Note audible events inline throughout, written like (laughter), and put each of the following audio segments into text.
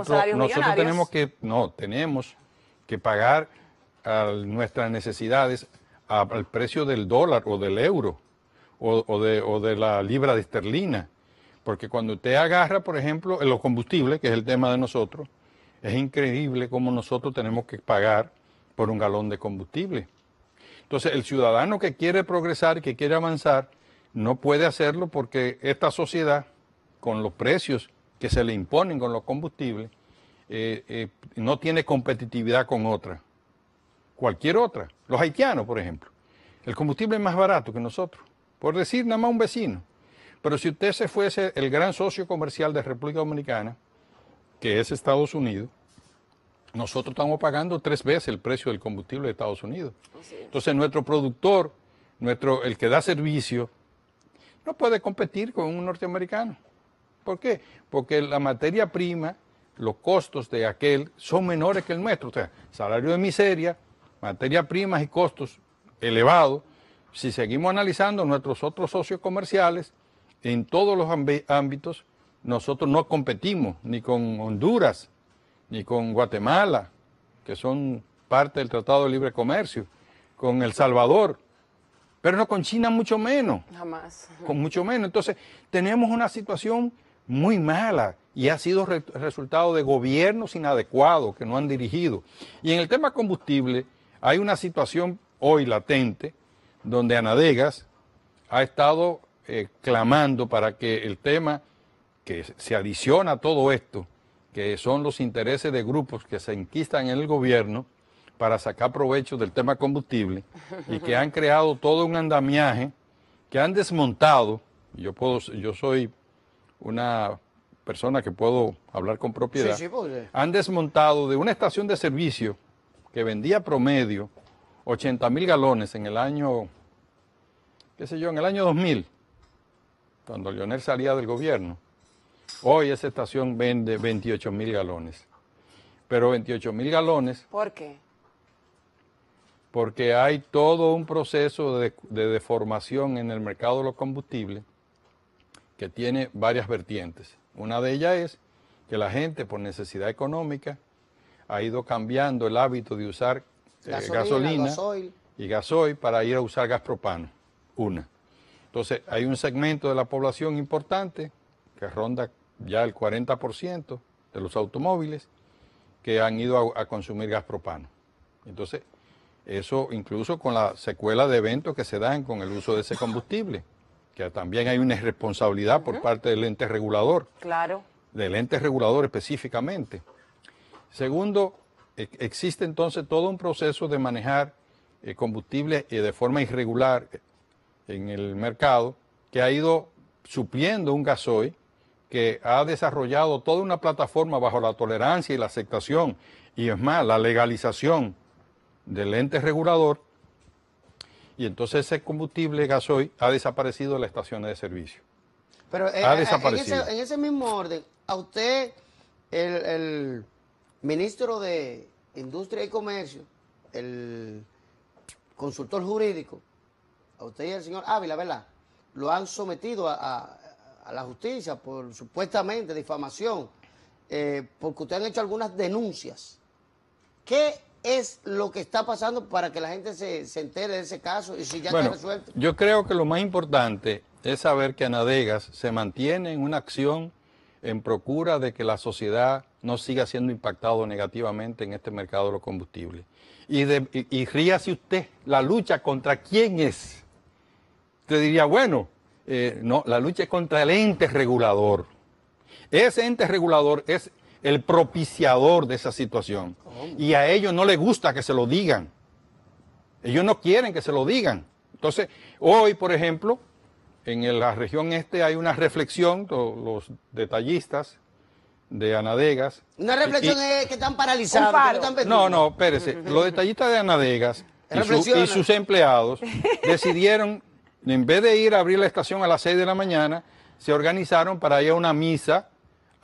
Nosotros, tenemos que, no, tenemos que pagar nuestras necesidades al precio del dólar o del euro o, de, o, de, la libra de esterlina. Porque cuando usted agarra, por ejemplo, los combustibles, que es el tema de nosotros, es increíble cómo nosotros tenemos que pagar por un galón de combustible. Entonces, el ciudadano que quiere progresar, que quiere avanzar, no puede hacerlo porque esta sociedad, con los precios que se le imponen con los combustibles, eh, eh, no tiene competitividad con otra, cualquier otra. Los haitianos, por ejemplo. El combustible es más barato que nosotros, por decir nada más un vecino. Pero si usted se fuese el gran socio comercial de República Dominicana, que es Estados Unidos, nosotros estamos pagando tres veces el precio del combustible de Estados Unidos. Entonces nuestro productor, nuestro, el que da servicio, no puede competir con un norteamericano. ¿Por qué? Porque la materia prima, los costos de aquel son menores que el nuestro. O sea, salario de miseria, materia prima y costos elevados. Si seguimos analizando nuestros otros socios comerciales, en todos los ámbitos, nosotros no competimos ni con Honduras, ni con Guatemala, que son parte del Tratado de Libre Comercio, con El Salvador, pero no con China mucho menos. Jamás. Con mucho menos. Entonces, tenemos una situación muy mala y ha sido resultado de gobiernos inadecuados que no han dirigido. Y en el tema combustible hay una situación hoy latente donde Anadegas ha estado eh, clamando para que el tema que se adiciona a todo esto, que son los intereses de grupos que se enquistan en el gobierno para sacar provecho del tema combustible y que han creado todo un andamiaje que han desmontado, yo puedo yo soy una persona que puedo hablar con propiedad, han desmontado de una estación de servicio que vendía promedio 80 mil galones en el año, qué sé yo, en el año 2000, cuando Leonel salía del gobierno. Hoy esa estación vende 28 mil galones. Pero 28 mil galones. ¿Por qué? Porque hay todo un proceso de deformación en el mercado de los combustibles que tiene varias vertientes. Una de ellas es que la gente por necesidad económica ha ido cambiando el hábito de usar eh, gasolina, y gasoil para ir a usar gas propano. Una. Entonces, hay un segmento de la población importante que ronda ya el 40% de los automóviles que han ido a, consumir gas propano. Entonces, eso incluso con la secuela de eventos que se dan con el uso de ese combustible que también hay una irresponsabilidad por parte del ente regulador. Claro. Del ente regulador específicamente. Segundo, e-, existe entonces todo un proceso de manejar eh, combustible eh, de forma irregular eh, en el mercado que ha ido supliendo un gasoil que ha desarrollado toda una plataforma bajo la tolerancia y la aceptación y es más, la legalización del ente regulador y entonces ese combustible gasoil ha desaparecido de las estaciones de servicio. Pero eh, ha eh, desaparecido. En, ese, mismo orden, a usted, el, ministro de Industria y Comercio, el consultor jurídico, a usted y al señor Ávila, ¿verdad? Lo han sometido a, la justicia por supuestamente difamación, eh, porque usted han hecho algunas denuncias. ¿Qué es lo que está pasando para que la gente se, entere de ese caso y si ya está resuelto? Yo creo que lo más importante es saber que Anadegas se mantiene en una acción en procura de que la sociedad no siga siendo impactado negativamente en este mercado de los combustibles. Y, ríase usted, la lucha contra quién es. Usted diría, bueno, eh, no, la lucha es contra el ente regulador. Ese ente regulador es el propiciador de esa situación. Y a ellos no les gusta que se lo digan. Ellos no quieren que se lo digan. Entonces, hoy, por ejemplo, en la región este hay una reflexión, los detallistas de Anadegas. Una reflexión es que están paralizados. no, no, espérese. (laughs) Los detallistas de Anadegas y, y sus empleados (laughs) decidieron, en vez de ir a abrir la estación a las 6 de la mañana, se organizaron para ir a una misa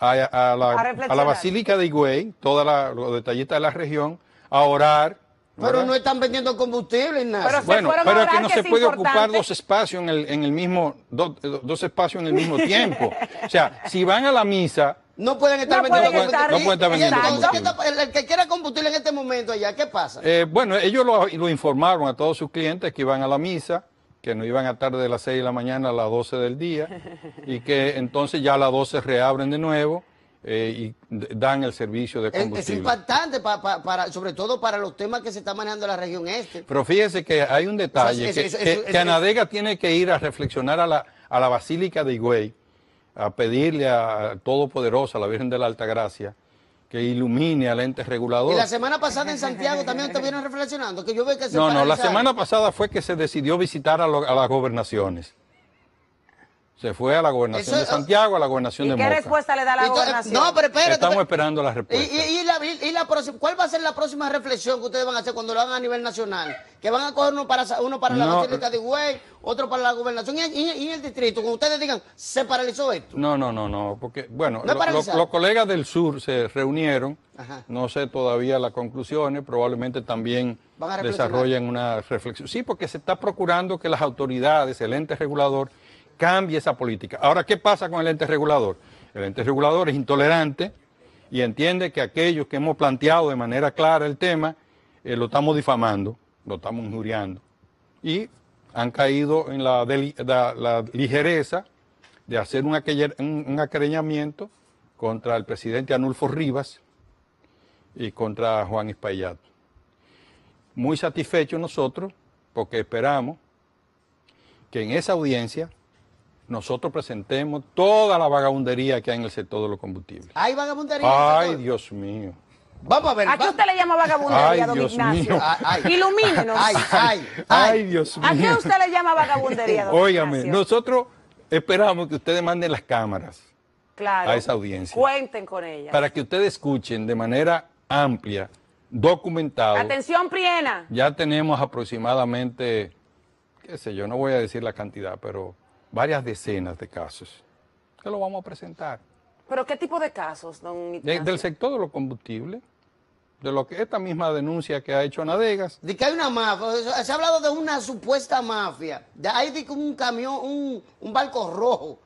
a, la, Basílica de Higüey, todos los detallitas de la región, a orar. Pero no están vendiendo combustible, nada. Pero bueno, pero que no se puede ocupar dos espacios en el, mismo, dos espacios en el mismo tiempo. (laughs) O sea, si van a la misa, no pueden estar vendiendo combustible. vendiendo El que quiera combustible en este momento allá, ¿qué pasa? Eh, bueno, ellos lo, informaron a todos sus clientes que iban a la misa, que no iban a tarde de las 6 de la mañana a las 12 del día (laughs) y que entonces ya a las 12 reabren de nuevo eh, y dan el servicio de combustible. Es, impactante, para, sobre todo para los temas que se está manejando en la región este. Pero fíjese que hay un detalle, que, Anadega tiene que ir a reflexionar a la, a la Basílica de Higüey, a pedirle a, Todopoderosa, a la Virgen de la Alta Gracia, que ilumine al ente regulador. Y la semana pasada en Santiago también estuvieron reflexionando, que yo veo que se No, no, la semana pasada fue que se decidió visitar a las gobernaciones. Se fue a la gobernación de Santiago, a la gobernación ¿y de ¿Qué respuesta le da la gobernación? No, pero Estamos esperando la respuesta. ¿Cuál va a ser la próxima reflexión que ustedes van a hacer cuando lo hagan a nivel nacional? Que van a coger uno para, uno para la Basílica eh. de Güey, otro para la gobernación y, el distrito. Como ustedes digan, se paralizó esto. No, no, no, no. Porque, bueno, los colegas del sur se reunieron. No sé todavía las conclusiones. Probablemente también desarrollen una reflexión. Sí, porque se está procurando que las autoridades, el ente regulador, cambie esa política. Ahora, ¿qué pasa con el ente regulador? El ente regulador es intolerante y entiende que aquellos que hemos planteado de manera clara el tema, eh, lo estamos difamando, lo estamos injuriando. Y han caído en la, ligereza de hacer un, un, contra el presidente Anulfo Rivas y contra Juan Espaillat. Muy satisfechos nosotros porque esperamos que en esa audiencia nosotros presentemos toda la vagabundería que hay en el sector de los combustibles. ¿Hay vagabundería? Ay, Dios mío. Vamos a ver. ¿A qué usted le llama vagabundería, ay, don Dios Ignacio? Mío. Ay, ay. Ay, ay, Dios mío. ¿A qué usted le llama vagabundería, don Óigame, nosotros esperamos que ustedes manden las cámaras claro, a esa audiencia. Cuenten con ellas. Para que ustedes escuchen de manera amplia, documentada. Atención, Priena. Ya tenemos aproximadamente, qué sé yo, no voy a decir la cantidad, pero varias decenas de casos que lo vamos a presentar. ¿Pero qué tipo de casos, don del sector de los combustibles, de lo que esta misma denuncia que ha hecho Nadegas. De que hay una mafia, se ha hablado de una supuesta mafia. De ahí de un camión, un, un barco rojo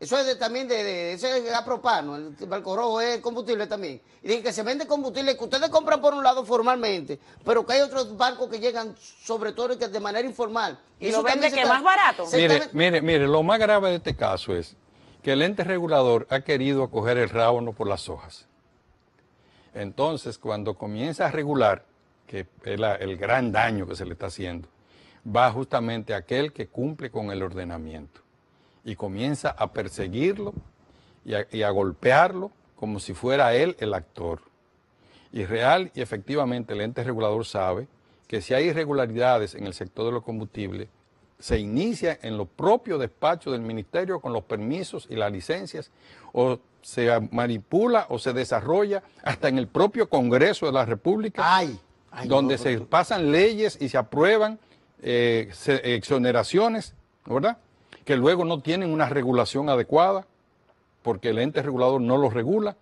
eso es también de, de ese es propano, el, barco rojo es combustible también. Y dije que se vende combustible que ustedes compran por un lado formalmente, pero que hay otros barcos que llegan, sobre todo que de manera informal. Y, lo vende que es más barato. Mire, mire, mire, lo más grave de este caso es que el ente regulador ha querido acoger el no por las hojas. Entonces, cuando comienza a regular, que es el gran daño que se le está haciendo, va justamente aquel que cumple con el ordenamiento y comienza a perseguirlo y a, golpearlo como si fuera él el actor. Y real y efectivamente el ente regulador sabe que si hay irregularidades en el sector de los combustibles, se inicia en los propios despachos del ministerio con los permisos y las licencias, o se manipula o se desarrolla hasta en el propio Congreso de la República, donde pues se pasan leyes y se aprueban eh, exoneraciones, ¿verdad? que luego no tienen una regulación adecuada porque el ente regulador no los regula.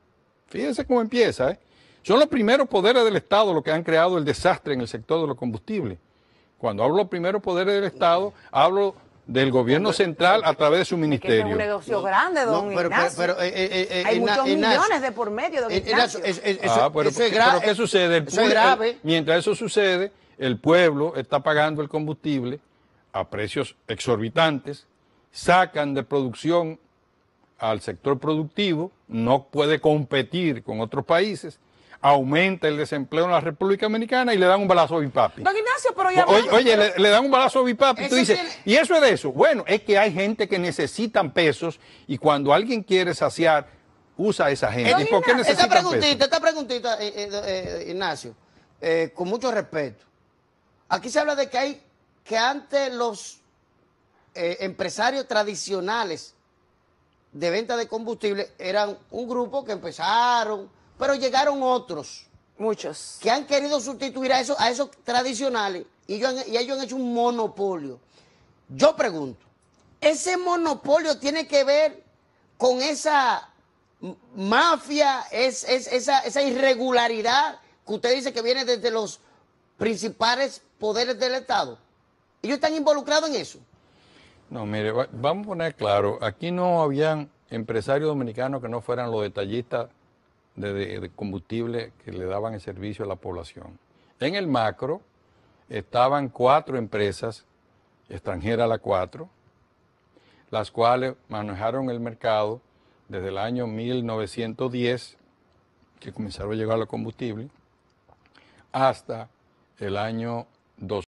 Fíjense cómo empieza. ¿eh? Son los primeros poderes del Estado los que han creado el desastre en el sector de los combustibles. Cuando hablo de los primeros poderes del Estado, hablo del gobierno central a través de su ministerio. Es un negocio grande, don Hay muchos millones de por medio, don eh, Ignacio. Ah, pero, ¿qué sucede? mientras eso sucede, el pueblo está pagando el combustible a precios exorbitantes sacan de producción al sector productivo, no puede competir con otros países, aumenta el desempleo en la República Dominicana y le dan un balazo a Bipapi. pero Oye, Le, dan un balazo a Bipapi. ¿y eso es de eso? Bueno, es que hay gente que necesitan pesos y cuando alguien quiere saciar, usa a esa gente. ¿Y por qué esta preguntita, Esta preguntita, eh, eh, eh, Ignacio, con mucho respeto. Aquí se habla de que hay que antes los eh, empresarios tradicionales de venta de combustible eran un grupo que empezaron, pero llegaron otros. Muchos. Que han querido sustituir a, esos, a esos tradicionales y ellos, han, ellos han hecho un monopolio. Yo pregunto, ¿ese monopolio tiene que ver con esa mafia, es, esa, esa irregularidad que usted dice que viene desde los principales poderes del Estado? ¿Ellos están involucrados en eso? No, mire, vamos a poner claro, aquí no habían empresarios dominicanos que no fueran los detallistas de, combustible que le daban el servicio a la población. En el macro estaban cuatro empresas, extranjeras las cuatro, las cuales manejaron el mercado desde el año 1910, que comenzaron a llegar los combustibles, hasta el año 2000.